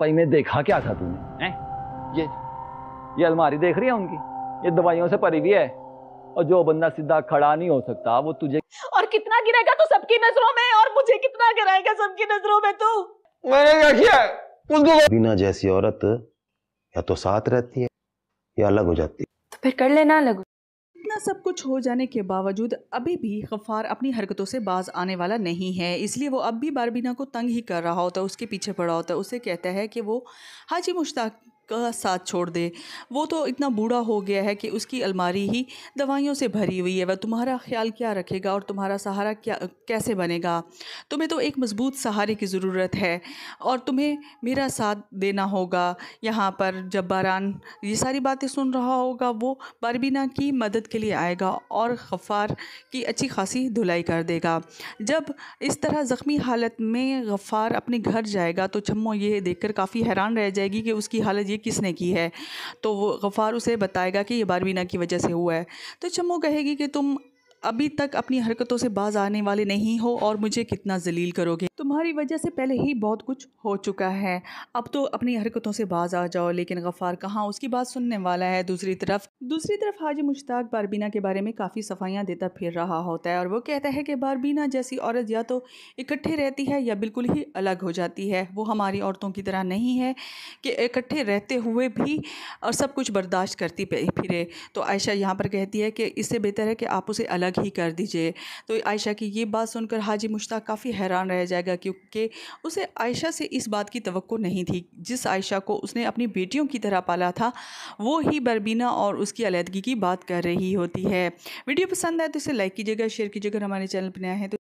भाई में देखा क्या था तूने ये ये अलमारी देख रही है उनकी ये दवाइयों से परी भी है और जो बंदा सीधा खड़ा नहीं हो सकता वो तुझे और कितना गिरेगा तो सबकी नजरों में और मुझे कितना गिराएगा सबकी नजरों में तू मैंने क्या किया उसको बीना जैसी औरत या तो साथ रहती है या अलग हो जाती है तो फिर कर लेना अलग इतना सब कुछ हो जाने के बावजूद अभी भी गफ़ार अपनी हरकतों से बाज आने वाला नहीं है इसलिए वो अब भी बारबीना को तंग ही कर रहा होता है उसके पीछे पड़ा होता है उसे कहता है कि वो हाजी मुश्ताक का साथ छोड़ दे वो तो इतना बूढ़ा हो गया है कि उसकी अलमारी ही दवाइयों से भरी हुई है वह तुम्हारा ख्याल क्या रखेगा और तुम्हारा सहारा क्या कैसे बनेगा तुम्हें तो एक मज़बूत सहारे की ज़रूरत है और तुम्हें मेरा साथ देना होगा यहाँ पर जब बारान ये सारी बातें सुन रहा होगा वो बारबीना की मदद के लिए आएगा और गफ़ार की अच्छी खासी धुलाई कर देगा जब इस तरह ज़ख्मी हालत में गफ़ार अपने घर जाएगा तो छम्मो ये देखकर काफ़ी हैरान रह जाएगी कि उसकी हालत ये किसने की है तो वो गफ़ार उसे बताएगा कि ये बारबीना की वजह से हुआ है तो चमो कहेगी कि तुम अभी तक अपनी हरकतों से बाज आने वाले नहीं हो और मुझे कितना जलील करोगे तुम्हारी वजह से पहले ही बहुत कुछ हो चुका है अब तो अपनी हरकतों से बाज आ जाओ लेकिन गफ़ार कहाँ उसकी बात सुनने वाला है दूसरी तरफ दूसरी तरफ हाजी मुश्ताक बारबीना के बारे में काफ़ी सफाइयाँ देता फिर रहा होता है और वो कहता है कि बारबीना जैसी औरत या तो इकट्ठे रहती है या बिल्कुल ही अलग हो जाती है वो हमारी औरतों की तरह नहीं है कि इकट्ठे रहते हुए भी और सब कुछ बर्दाश्त करती फिरे तो आयशा यहाँ पर कहती है कि इससे बेहतर है कि आप उसे अलग अलग ही कर दीजिए तो आयशा की ये बात सुनकर हाजी मुश्ताक काफ़ी हैरान रह जाएगा क्योंकि उसे आयशा से इस बात की तो नहीं थी जिस आयशा को उसने अपनी बेटियों की तरह पाला था वो ही बरबीना और उसकी अलीहदगी की बात कर रही होती है वीडियो पसंद आए तो इसे लाइक कीजिएगा शेयर कीजिएगा हमारे चैनल पर नया है तो